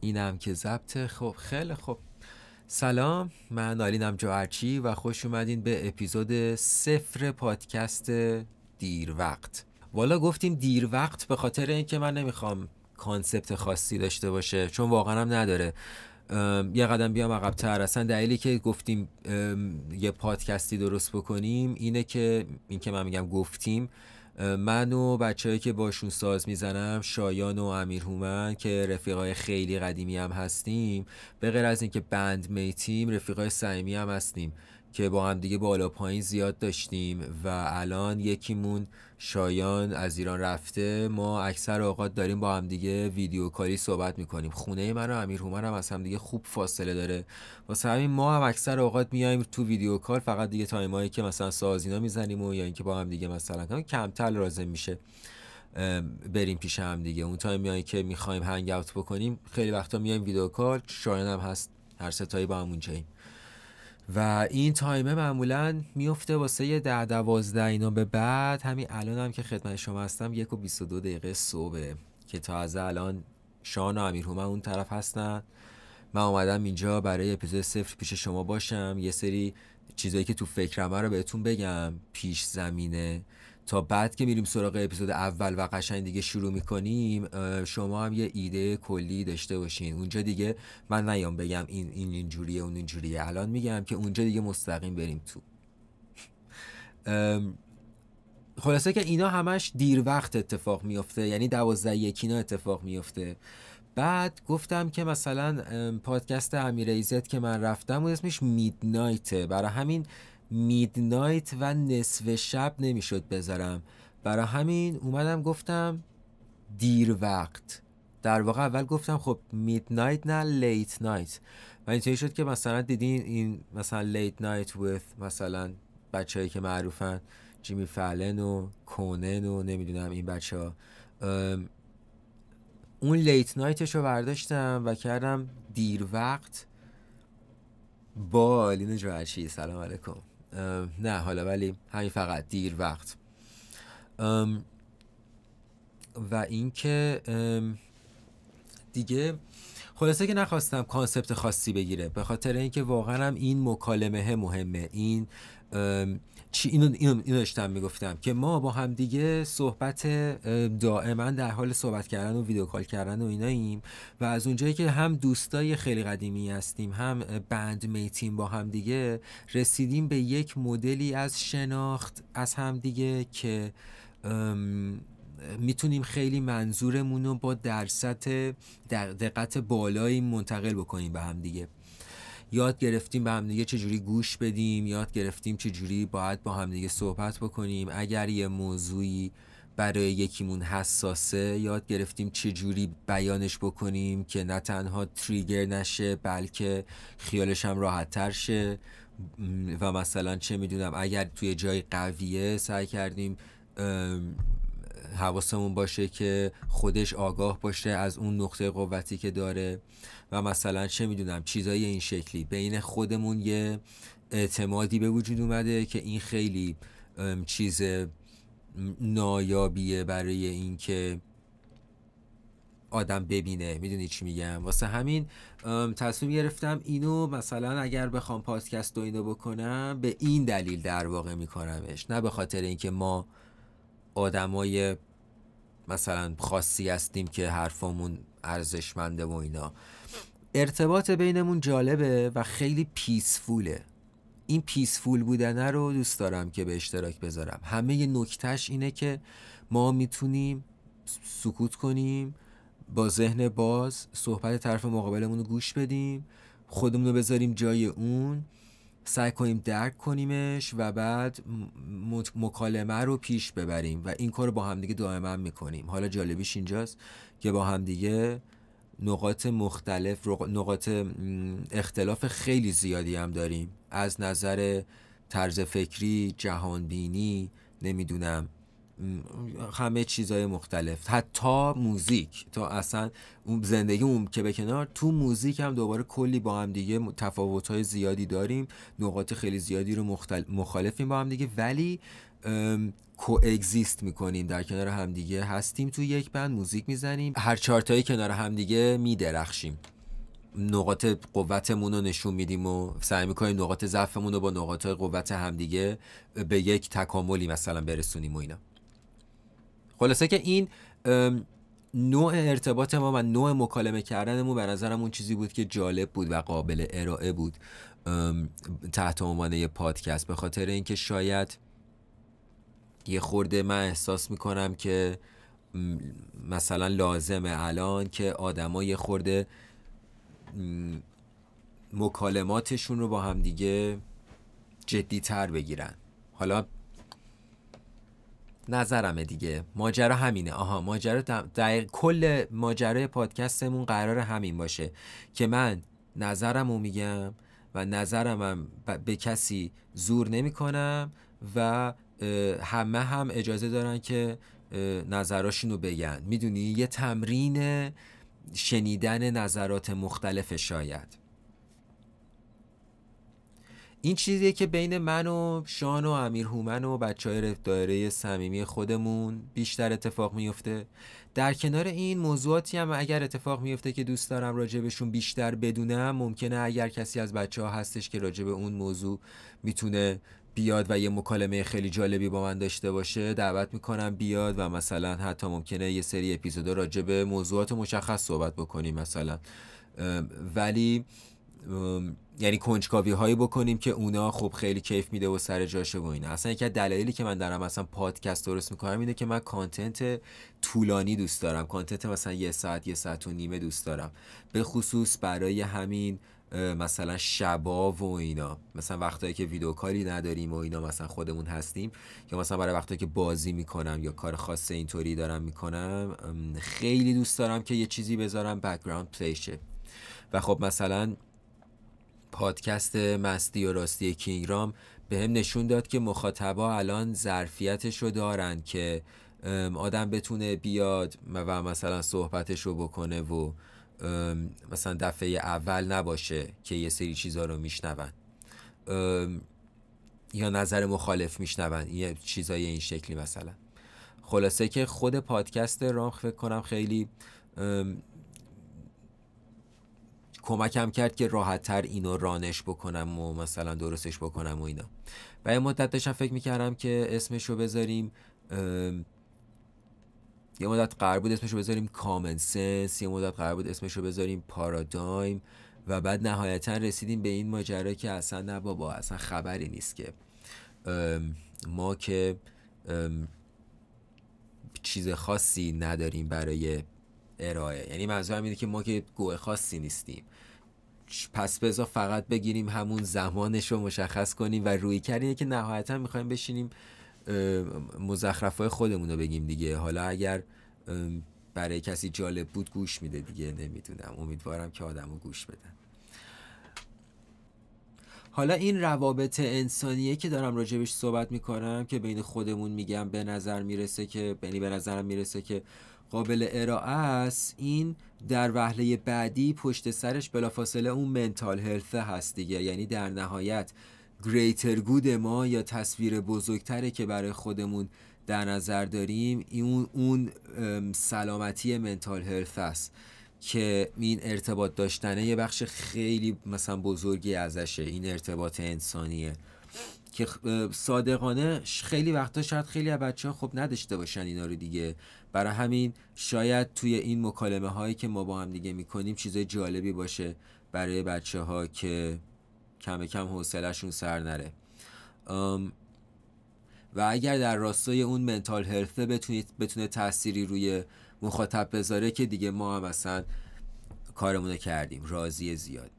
اینم که ضبط خب خیلی خب سلام من آلینم جوهرچی و خوش اومدین به اپیزود صفر پادکست دیر وقت والا گفتیم دیر وقت به خاطر اینکه من نمیخوام کانسپت خاصی داشته باشه چون واقعا هم نداره یه قدم بیام عقبتر اصلا دلیلی که گفتیم یه پادکستی درست بکنیم اینه که اینکه من میگم گفتیم من و بچههایی که باشون ساز میزنم شایان و امیر هومن که رفیقای خیلی قدیمی هم هستیم به غیر از اینکه بند میتیم رفیقای صمیمی هم هستیم که با هم دیگه بالا پایین زیاد داشتیم و الان یکیمون شایان از ایران رفته ما اکثر اوقات داریم با هم دیگه ویدیو کالی صحبت میکنیم خونه من و امیر هومن هم از هم دیگه خوب فاصله داره واسه همین ما هم اکثر اوقات میایم تو ویدیو کال فقط دیگه تایمایی که مثلا سازینا میزنیم و یا اینکه با هم دیگه مثلا کمتر لازم میشه بریم پیش هم دیگه اون تایم میایم که میخوایم هنگ اوت بکنیم خیلی وقتا میایم ویدیو کال شایان هم هست هر ستایی با هم اونجاییم و این تایمه معمولا میفته واسه یه ده دوازده اینا به بعد همین الان هم که خدمت شما هستم یک و بیست و دو دقیقه صبح که تا از الان شان و امیر هومن اون طرف هستن من اومدم اینجا برای اپیزود صفر پیش شما باشم یه سری چیزایی که تو فکرمه رو بهتون بگم پیش زمینه تا بعد که میریم سراغ اپیزود اول و قشنگ دیگه شروع میکنیم شما هم یه ایده کلی داشته باشین اونجا دیگه من نیام بگم این این اینجوریه اون اینجوریه الان میگم که اونجا دیگه مستقیم بریم تو خلاصه که اینا همش دیر وقت اتفاق میفته یعنی دوازده یکینا اتفاق میفته بعد گفتم که مثلا پادکست امیر ایزت که من رفتم و اسمش میدنایته برای همین میدنایت و نصف شب نمیشد بذارم برا همین اومدم گفتم دیر وقت در واقع اول گفتم خب میدنایت نه لیت نایت و اینطوری شد که مثلا دیدین این مثلا لیت نایت with مثلا بچههایی که معروفن جیمی فلن و کونن و نمیدونم این بچه ها اون لیت نایتش رو برداشتم و کردم دیر وقت با آلین جوهرچی سلام علیکم نه حالا ولی همین فقط دیر وقت و اینکه دیگه خلاصه که نخواستم کانسپت خاصی بگیره به خاطر اینکه واقعا این مکالمه مهمه این چی اینو اینو, اینو داشتم میگفتم که ما با همدیگه صحبت دائما در حال صحبت کردن و ویدیو کال کردن و ایناییم و از اونجایی که هم دوستای خیلی قدیمی هستیم هم بند میتیم با هم دیگه رسیدیم به یک مدلی از شناخت از همدیگه که میتونیم خیلی منظورمون رو با درصد دقت بالایی منتقل بکنیم به دیگه. یاد گرفتیم به همدیگه چجوری گوش بدیم یاد گرفتیم چجوری باید با همدیگه صحبت بکنیم اگر یه موضوعی برای یکیمون حساسه یاد گرفتیم چجوری بیانش بکنیم که نه تنها تریگر نشه بلکه خیالش هم راحت شه و مثلا چه میدونم اگر توی جای قویه سعی کردیم حواسمون باشه که خودش آگاه باشه از اون نقطه قوتی که داره و مثلا چه میدونم چیزای این شکلی بین خودمون یه اعتمادی به وجود اومده که این خیلی چیز نایابیه برای اینکه آدم ببینه میدونی چی میگم واسه همین تصمیم گرفتم اینو مثلا اگر بخوام پادکست و اینو بکنم به این دلیل در واقع میکنمش نه به خاطر اینکه ما آدمای مثلا خاصی هستیم که حرفمون ارزشمنده و اینا ارتباط بینمون جالبه و خیلی پیسفوله این پیسفول بودنه رو دوست دارم که به اشتراک بذارم همه نکتش اینه که ما میتونیم سکوت کنیم با ذهن باز صحبت طرف مقابلمون رو گوش بدیم خودمون رو بذاریم جای اون سعی کنیم درک کنیمش و بعد مکالمه رو پیش ببریم و این کار با همدیگه دائما میکنیم حالا جالبیش اینجاست که با همدیگه نقاط مختلف نقاط اختلاف خیلی زیادی هم داریم از نظر طرز فکری جهانبینی نمیدونم همه چیزهای مختلف حتی موزیک تا اصلا زندگی اون که به کنار تو موزیک هم دوباره کلی با هم دیگه های زیادی داریم نقاط خیلی زیادی رو مخالفیم با هم دیگه ولی کو اگزیست میکنیم در کنار همدیگه هستیم تو یک بند موزیک میزنیم هر چارتایی کنار همدیگه میدرخشیم نقاط قوتمون رو نشون میدیم و سعی میکنیم نقاط ضعفمون رو با نقاط قوت همدیگه به یک تکاملی مثلا برسونیم و اینا خلاصه که این نوع ارتباط ما و نوع مکالمه کردنمون به نظرم اون چیزی بود که جالب بود و قابل ارائه بود تحت عنوان یه پادکست به خاطر اینکه شاید یه خورده من احساس میکنم که مثلا لازمه الان که آدما یه خورده مکالماتشون رو با همدیگه جدی تر بگیرن حالا نظرمه دیگه ماجرا همینه آها ماجرا دقیق کل ماجرای پادکستمون قرار همین باشه که من نظرمو میگم و نظرمم به کسی زور نمیکنم و همه هم اجازه دارن که نظراشون رو بگن میدونی یه تمرین شنیدن نظرات مختلف شاید این چیزیه که بین من و شان و امیر هومن و بچه های دایره صمیمی خودمون بیشتر اتفاق میفته در کنار این موضوعاتی هم اگر اتفاق میفته که دوست دارم راجبشون بیشتر بدونم ممکنه اگر کسی از بچه ها هستش که راجب اون موضوع میتونه بیاد و یه مکالمه خیلی جالبی با من داشته باشه دعوت میکنم بیاد و مثلا حتی ممکنه یه سری اپیزود راجب موضوعات مشخص صحبت بکنیم مثلا ولی یعنی کنجکاوی هایی بکنیم که اونا خب خیلی کیف میده و سر جاشه و اینا اصلا یکی از دلایلی که من دارم اصلا پادکست درست میکنم اینه که من کانتنت طولانی دوست دارم کانتنت مثلا یه ساعت یه ساعت و نیمه دوست دارم به خصوص برای همین مثلا شبا و اینا مثلا وقتایی که ویدیو کاری نداریم و اینا مثلا خودمون هستیم یا مثلا برای وقتایی که بازی میکنم یا کار خاص اینطوری دارم میکنم خیلی دوست دارم که یه چیزی بذارم بک‌گراند پلی و خب مثلا پادکست مستی و راستی کینگرام به هم نشون داد که مخاطبا الان ظرفیتش رو دارن که آدم بتونه بیاد و مثلا صحبتش رو بکنه و مثلا دفعه اول نباشه که یه سری چیزها رو میشنون یا نظر مخالف میشنون یه چیزای این شکلی مثلا خلاصه که خود پادکست رام فکر کنم خیلی کمکم کرد که راحت تر اینو رانش بکنم و مثلا درستش بکنم و اینا و یه مدت داشتم فکر میکردم که اسمشو بذاریم یه مدت قرار بود اسمشو بذاریم کامن سنس یه مدت قرار بود اسمشو بذاریم پارادایم و بعد نهایتا رسیدیم به این ماجرا که اصلا نه بابا اصلا خبری نیست که ما که چیز خاصی نداریم برای ارائه یعنی منظورم اینه که ما که گوه خاصی نیستیم پس بذار فقط بگیریم همون زمانش رو مشخص کنیم و روی کردیه که نهایتا میخوایم بشینیم مزخرفای خودمون رو بگیم دیگه حالا اگر برای کسی جالب بود گوش میده دیگه نمیدونم امیدوارم که آدم گوش بدن حالا این روابط انسانیه که دارم راجبش صحبت میکنم که بین خودمون میگم به نظر میرسه که بینی به نظرم میرسه که قابل ارائه است این در وهله بعدی پشت سرش بلافاصله اون منتال هرثه هست دیگه یعنی در نهایت گریتر گود ما یا تصویر بزرگتره که برای خودمون در نظر داریم اون اون سلامتی منتال هلث است که این ارتباط داشتنه یه بخش خیلی مثلا بزرگی ازشه این ارتباط انسانیه که صادقانه خیلی وقتا شاید خیلی از بچه ها خب نداشته باشن اینا رو دیگه برای همین شاید توی این مکالمه هایی که ما با هم دیگه میکنیم چیزای جالبی باشه برای بچه ها که کم کم حوصلهشون سر نره و اگر در راستای اون منتال هلفه بتونید بتونه تأثیری روی مخاطب بذاره که دیگه ما هم اصلا کارمون کردیم راضی زیاد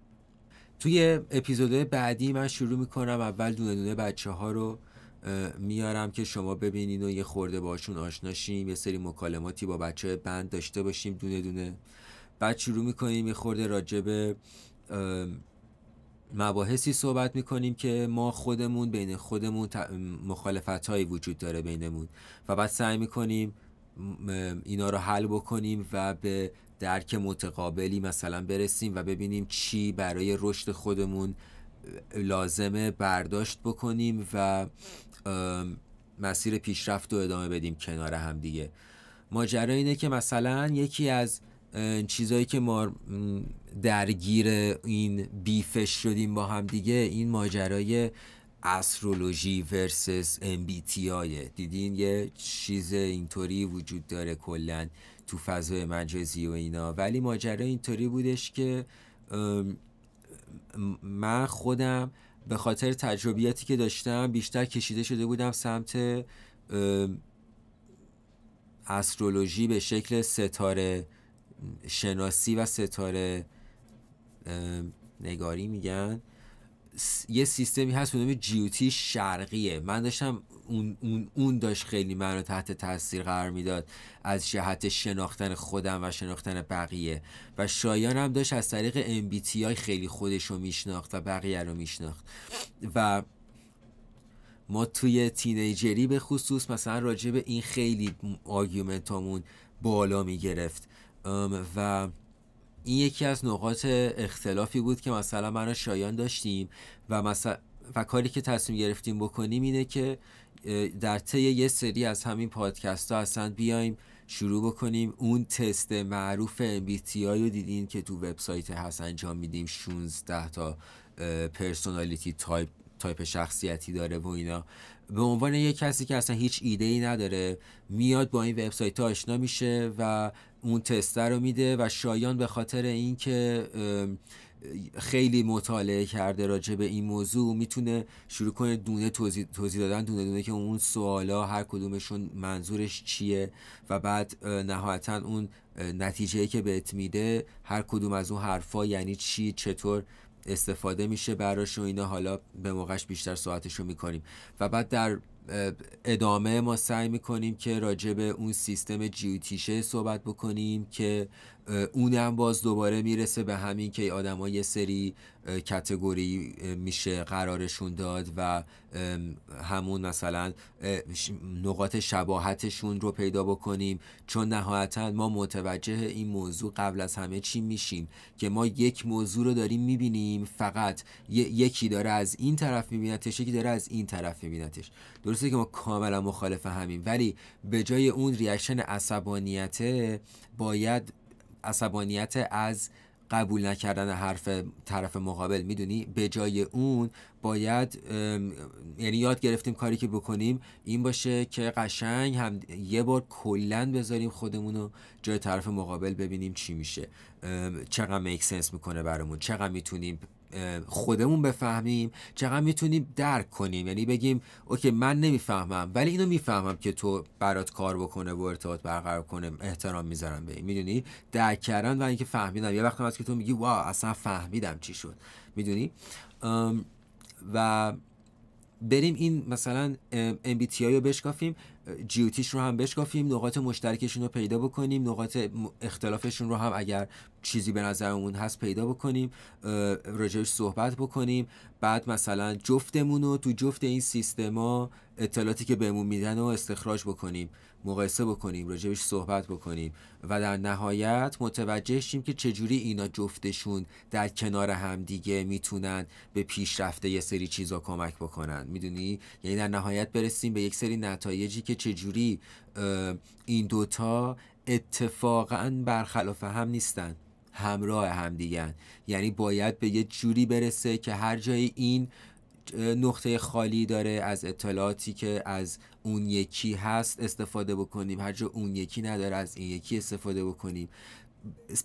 توی اپیزود بعدی من شروع میکنم اول دونه دونه بچه ها رو میارم که شما ببینین و یه خورده باشون آشناشیم یه سری مکالماتی با بچه بند داشته باشیم دونه دونه بعد شروع میکنیم یه خورده راجبه مباحثی صحبت میکنیم که ما خودمون بین خودمون مخالفت هایی وجود داره بینمون و بعد سعی میکنیم اینا رو حل بکنیم و به درک متقابلی مثلا برسیم و ببینیم چی برای رشد خودمون لازمه برداشت بکنیم و مسیر پیشرفت رو ادامه بدیم کنار هم دیگه ماجرا اینه که مثلا یکی از چیزهایی که ما درگیر این بیفش شدیم با هم دیگه این ماجرای استرولوژی ورسس MBTI دیدین یه چیز اینطوری وجود داره کلا تو فضای مجازی و اینا ولی ماجرا اینطوری بودش که من خودم به خاطر تجربیاتی که داشتم بیشتر کشیده شده بودم سمت استرولوژی به شکل ستاره شناسی و ستاره نگاری میگن یه سیستمی هست به نام جیوتی شرقیه من داشتم اون, اون, داشت خیلی من رو تحت تاثیر قرار میداد از جهت شناختن خودم و شناختن بقیه و شایان هم داشت از طریق MBTI خیلی خودش رو میشناخت و بقیه رو میشناخت و ما توی تینیجری به خصوص مثلا راجع به این خیلی آگیومنت بالا میگرفت و این یکی از نقاط اختلافی بود که مثلا من شایان داشتیم و مثلا و کاری که تصمیم گرفتیم بکنیم اینه که در طی یه سری از همین پادکست ها اصلا بیایم شروع بکنیم اون تست معروف MBTI رو دیدین که تو وبسایت هست انجام میدیم 16 تا پرسونالیتی تایپ تایپ شخصیتی داره و اینا به عنوان یه کسی که اصلا هیچ ایده ای نداره میاد با این وبسایت آشنا میشه و اون تسته رو میده و شایان به خاطر اینکه خیلی مطالعه کرده راجع به این موضوع میتونه شروع کنه دونه توضیح, دادن دونه دونه که اون سوالا هر کدومشون منظورش چیه و بعد نهایتا اون نتیجه که بهت میده هر کدوم از اون حرفا یعنی چی چطور استفاده میشه براش و اینا حالا به موقعش بیشتر ساعتش رو میکنیم و بعد در ادامه ما سعی میکنیم که راجع به اون سیستم جیوتیشه صحبت بکنیم که اونم باز دوباره میرسه به همین که ها یه سری کتگوری میشه قرارشون داد و همون مثلا نقاط شباهتشون رو پیدا بکنیم چون نهایتا ما متوجه این موضوع قبل از همه چی میشیم که ما یک موضوع رو داریم میبینیم فقط یکی داره از این طرف میبینتش یکی داره از این طرف میبینتش درسته که ما کاملا مخالف همین ولی به جای اون ریاکشن عصبانیته باید عصبانیت از قبول نکردن حرف طرف مقابل میدونی به جای اون باید یعنی یاد گرفتیم کاری که بکنیم این باشه که قشنگ هم یه بار کلا بذاریم خودمون رو جای طرف مقابل ببینیم چی میشه چقدر میکسنس سنس میکنه برامون چقدر میتونیم خودمون بفهمیم چقدر میتونیم درک کنیم یعنی بگیم اوکی من نمیفهمم ولی اینو میفهمم که تو برات کار بکنه و ارتباط برقرار کنه احترام میذارم به میدونی درک کردن و اینکه فهمیدم یه وقت هست که تو میگی وا اصلا فهمیدم چی شد میدونی و بریم این مثلا MBTI رو بشکافیم جیوتیش رو هم بشکافیم نقاط مشترکشون رو پیدا بکنیم نقاط اختلافشون رو هم اگر چیزی به نظرمون هست پیدا بکنیم راجعش صحبت بکنیم بعد مثلا جفتمون رو تو جفت این سیستما اطلاعاتی که بهمون میدن رو استخراج بکنیم مقایسه بکنیم راجبش صحبت بکنیم و در نهایت متوجه شیم که چجوری اینا جفتشون در کنار همدیگه میتونن به پیشرفته یه سری چیزا کمک بکنن میدونی یعنی در نهایت برسیم به یک سری نتایجی که چجوری این دوتا اتفاقا برخلاف هم نیستن همراه همدیگن یعنی باید به یه جوری برسه که هر جای این نقطه خالی داره از اطلاعاتی که از اون یکی هست استفاده بکنیم هر جا اون یکی نداره از این یکی استفاده بکنیم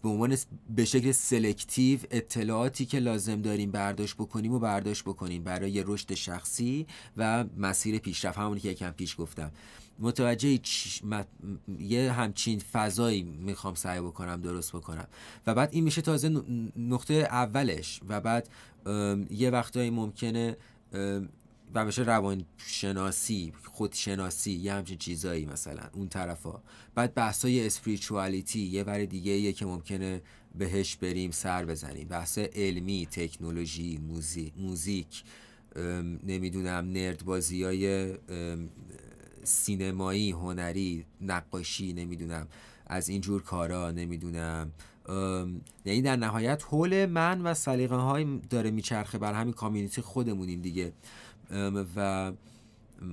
به عنوان به شکل سلکتیو اطلاعاتی که لازم داریم برداشت بکنیم و برداشت بکنیم برای رشد شخصی و مسیر پیشرفت همونی که یکم پیش گفتم متوجه یه همچین فضایی میخوام سعی بکنم درست بکنم و بعد این میشه تازه نقطه اولش و بعد یه وقتایی ممکنه و بشه روان شناسی خودشناسی یه همچین چیزایی مثلا اون طرفا بعد های اسپریچوالیتی یه ور دیگه یه که ممکنه بهش بریم سر بزنیم بحث علمی تکنولوژی موزیک, موزیک، نمیدونم نردبازی های سینمایی هنری نقاشی نمیدونم از اینجور کارا نمیدونم یعنی در نهایت حول من و سلیقه های داره میچرخه بر همین کامیونیتی خودمونیم دیگه و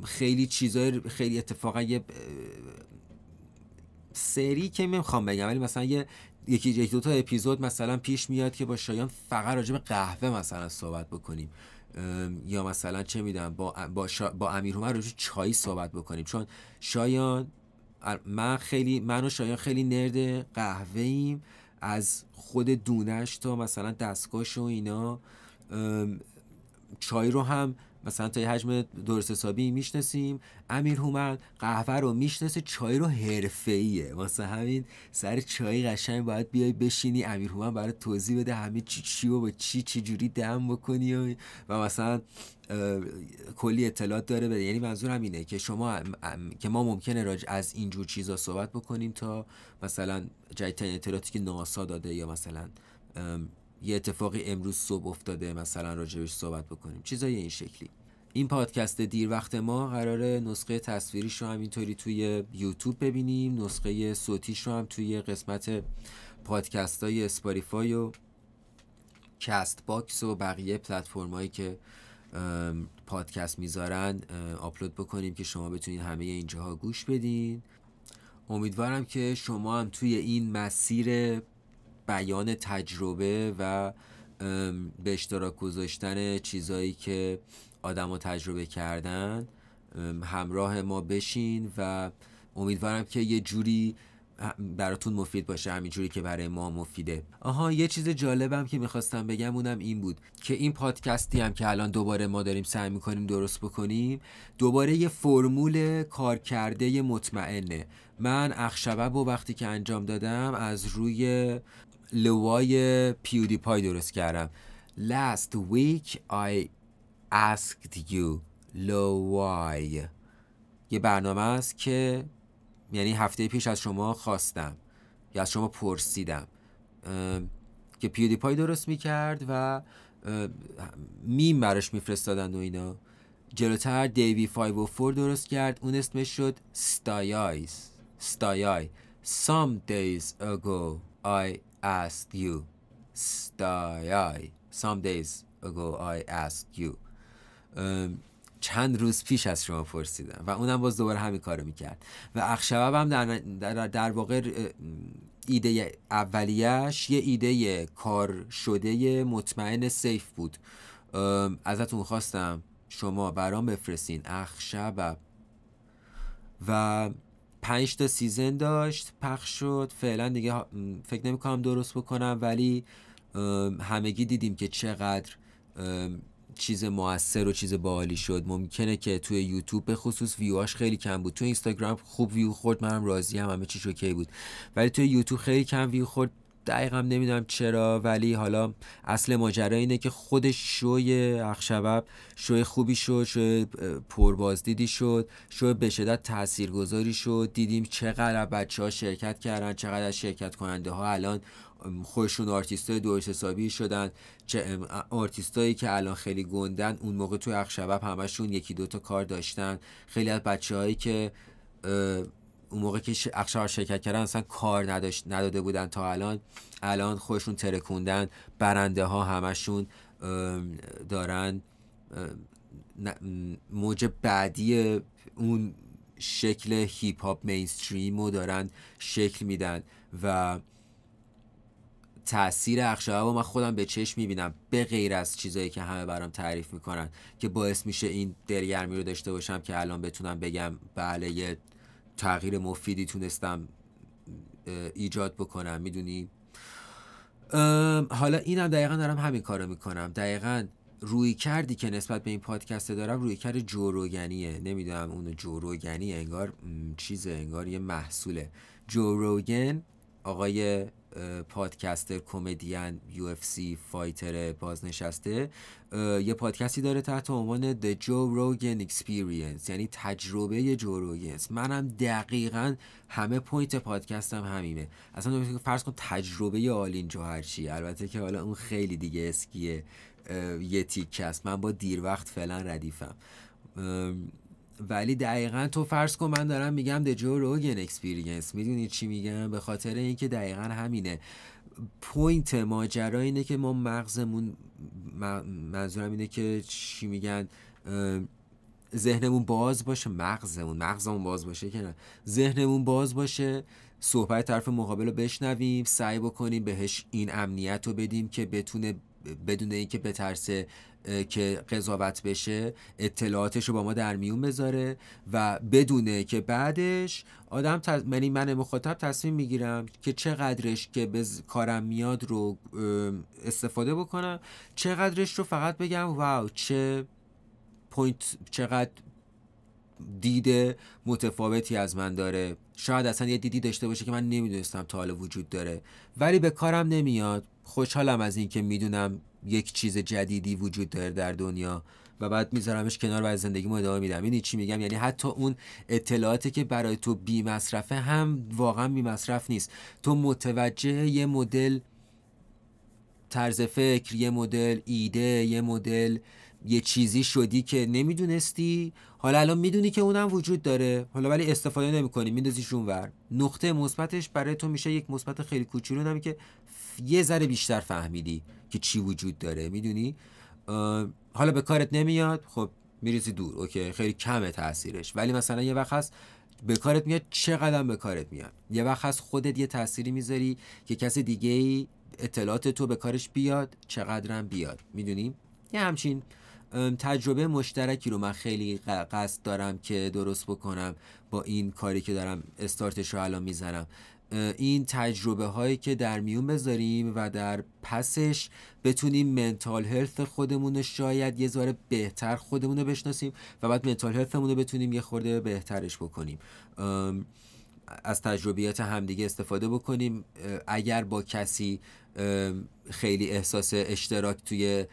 خیلی چیزای خیلی اتفاقا سری که میخوام بگم ولی مثلا یه یکی یک دو تا اپیزود مثلا پیش میاد که با شایان فقط راجع قهوه مثلا صحبت بکنیم یا مثلا چه میدونم با با, امیر هومر چای صحبت بکنیم چون شایان من خیلی من و شایان خیلی نرد قهوه ایم از خود دونش تا مثلا دستگاهش و اینا چای رو هم مثلا تا یه حجم درست حسابی میشناسیم امیر هومن قهوه رو میشناسه چای رو حرفه‌ایه واسه همین سر چای قشنگ باید بیای بشینی امیر هومن برای توضیح بده همه چی چی و با چی چی جوری دم بکنی و, مثلا کلی اطلاعات داره بده یعنی منظورم اینه که شما که ما ممکنه راج از اینجور چیزا صحبت بکنیم تا مثلا جدیدترین اطلاعاتی که ناسا داده یا مثلا یه اتفاقی امروز صبح افتاده مثلا راجبش صحبت بکنیم چیزای این شکلی این پادکست دیر وقت ما قراره نسخه تصویریش رو همینطوری توی یوتیوب ببینیم نسخه صوتیش رو هم توی قسمت پادکست های اسپاریفای و کست باکس و بقیه پلتفرمایی که پادکست میذارن آپلود بکنیم که شما بتونید همه اینجاها گوش بدین امیدوارم که شما هم توی این مسیر بیان تجربه و به اشتراک گذاشتن چیزایی که و تجربه کردن همراه ما بشین و امیدوارم که یه جوری براتون مفید باشه همین جوری که برای ما مفیده آها یه چیز جالبم که میخواستم بگم اونم این بود که این پادکستی هم که الان دوباره ما داریم سعی میکنیم درست بکنیم دوباره یه فرمول کارکرده مطمئنه من اخشبه با وقتی که انجام دادم از روی لوای پیودی پای درست کردم Last week I asked you لوای یه برنامه است که یعنی هفته پیش از شما خواستم یا از شما پرسیدم که پیودی پای درست میکرد و میم براش میفرستادن و اینا جلوتر دیوی 4 درست کرد اون اسمش شد ستایای ستایای Some days ago I asked you. Stayai. Some days ago I you. Um, چند روز پیش از شما پرسیدم و اونم باز دوباره همین کارو میکرد و اخشباب هم در, در, در واقع ایده اولیش یه ایده کار شده مطمئن سیف بود ازتون خواستم شما برام بفرستین اخشباب و پنج تا سیزن داشت پخش شد فعلا دیگه فکر نمی کنم درست بکنم ولی همگی دیدیم که چقدر چیز موثر و چیز باحالی شد ممکنه که توی یوتیوب به خصوص ویواش خیلی کم بود توی اینستاگرام خوب ویو خورد منم راضی هم همه چیش اوکی بود ولی توی یوتیوب خیلی کم ویو خورد دقیقا نمیدونم چرا ولی حالا اصل ماجرا اینه که خود شوی اخشبب شوی خوبی شد شوی پربازدیدی شد شوی به شدت تاثیرگذاری شد دیدیم چقدر بچه ها شرکت کردن چقدر از شرکت کننده ها الان خودشون های درست حسابی شدن چه هایی که الان خیلی گندن اون موقع توی اخشبب همشون یکی دوتا کار داشتن خیلی از هایی که اون موقع که اخشار شرکت کردن اصلا کار نداشت نداده بودن تا الان الان خودشون ترکوندن برنده ها همشون دارن موج بعدی اون شکل هیپ هاپ مینستریم رو دارن شکل میدن و تاثیر اخشار رو من خودم به چشم میبینم به غیر از چیزایی که همه برام تعریف میکنن که باعث میشه این درگرمی رو داشته باشم که الان بتونم بگم بله تغییر مفیدی تونستم ایجاد بکنم میدونی حالا اینم دقیقا دارم همین کارو میکنم دقیقا روی کردی که نسبت به این پادکست دارم روی کرد جوروگنیه نمیدونم اونو جوروگنیه انگار چیزه انگار یه محصوله جوروگن آقای پادکستر کمدین یو اف سی فایتر بازنشسته یه پادکستی داره تحت عنوان د جو Rogan Experience یعنی تجربه جو روگنس منم دقیقا همه پوینت پادکستم هم همینه اصلا فرض کن تجربه آلین هر چی البته که حالا اون خیلی دیگه اسکیه یه تیک است من با دیر وقت فعلا ردیفم ولی دقیقا تو فرض کن من دارم میگم د جو روگن اکسپیرینس میدونی چی میگم به خاطر اینکه دقیقا همینه پوینت ماجرا اینه که ما مغزمون منظورم اینه که چی میگن ذهنمون باز باشه مغزمون مغزمون باز باشه که نه ذهنمون باز باشه صحبت طرف مقابل رو بشنویم سعی بکنیم بهش این امنیت رو بدیم که بتونه بدون اینکه بترسه که قضاوت بشه اطلاعاتش رو با ما در میون بذاره و بدونه که بعدش آدم یعنی من مخاطب تصمیم میگیرم که چقدرش که به کارم میاد رو استفاده بکنم چقدرش رو فقط بگم واو چه پوینت چقدر دید متفاوتی از من داره شاید اصلا یه دیدی داشته باشه که من نمیدونستم تا حالا وجود داره ولی به کارم نمیاد خوشحالم از اینکه میدونم یک چیز جدیدی وجود داره در دنیا و بعد میذارمش کنار و زندگی ما ادامه میدم یعنی چی میگم یعنی حتی اون اطلاعاتی که برای تو بی مصرفه هم واقعا بی مصرف نیست تو متوجه یه مدل طرز فکر یه مدل ایده یه مدل یه چیزی شدی که نمیدونستی حالا الان میدونی که اونم وجود داره حالا ولی استفاده نمیکنی میندازیش اونور نقطه مثبتش برای تو میشه یک مثبت خیلی کوچولو نمی که یه ذره بیشتر فهمیدی که چی وجود داره میدونی حالا به کارت نمیاد خب میریزی دور اوکی خیلی کمه تاثیرش ولی مثلا یه وقت هست به کارت میاد چقدر به کارت میاد یه وقت هست خودت یه تأثیری میذاری که کس دیگه ای اطلاعات تو به کارش بیاد چقدرم بیاد میدونی یه همچین تجربه مشترکی رو من خیلی قصد دارم که درست بکنم با این کاری که دارم استارتش رو الان میزنم این تجربه هایی که در میون بذاریم و در پسش بتونیم منتال هلت خودمون رو شاید یه ذره بهتر خودمون رو بشناسیم و بعد منتال هرثمون رو بتونیم یه خورده بهترش بکنیم از تجربیات همدیگه استفاده بکنیم اگر با کسی خیلی احساس اشتراک توی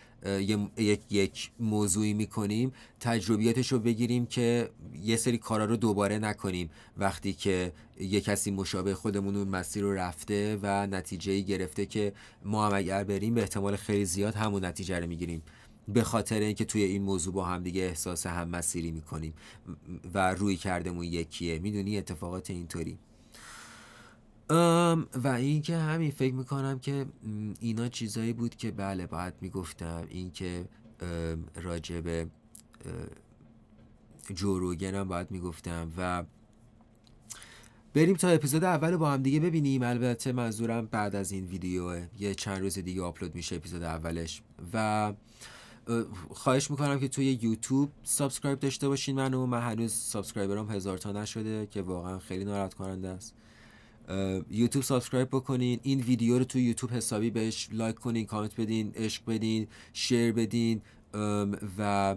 یک, یک موضوعی میکنیم تجربیاتش رو بگیریم که یه سری کارا رو دوباره نکنیم وقتی که یه کسی مشابه خودمون اون مسیر رو رفته و نتیجه گرفته که ما هم اگر بریم به احتمال خیلی زیاد همون نتیجه رو میگیریم به خاطر اینکه توی این موضوع با هم دیگه احساس هم مسیری میکنیم و روی کردمون یکیه میدونی اتفاقات اینطوری و اینکه همین فکر میکنم که اینا چیزایی بود که بله باید میگفتم اینکه راجب جوروگن هم باید میگفتم و بریم تا اپیزود اول با هم دیگه ببینیم البته منظورم بعد از این ویدیو یه چند روز دیگه آپلود میشه اپیزود اولش و خواهش میکنم که توی یوتیوب سابسکرایب داشته باشین منو من هنوز سابسکرایبرم هزار تا نشده که واقعا خیلی ناراحت کننده است یوتیوب سابسکرایب بکنین این ویدیو رو تو یوتیوب حسابی بهش لایک کنین کامنت بدین عشق بدین شیر بدین و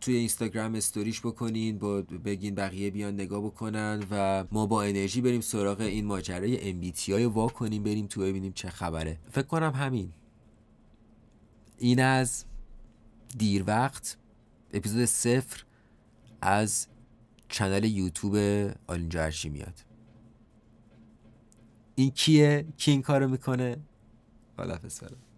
توی اینستاگرام استوریش بکنین با بگین بقیه بیان نگاه بکنن و ما با انرژی بریم سراغ این ماجرای MBTI های وا کنیم بریم تو ببینیم چه خبره فکر کنم همین این از دیر وقت اپیزود صفر از چنل یوتیوب آلینجا میاد این کیه کی این کارو میکنه خدافظ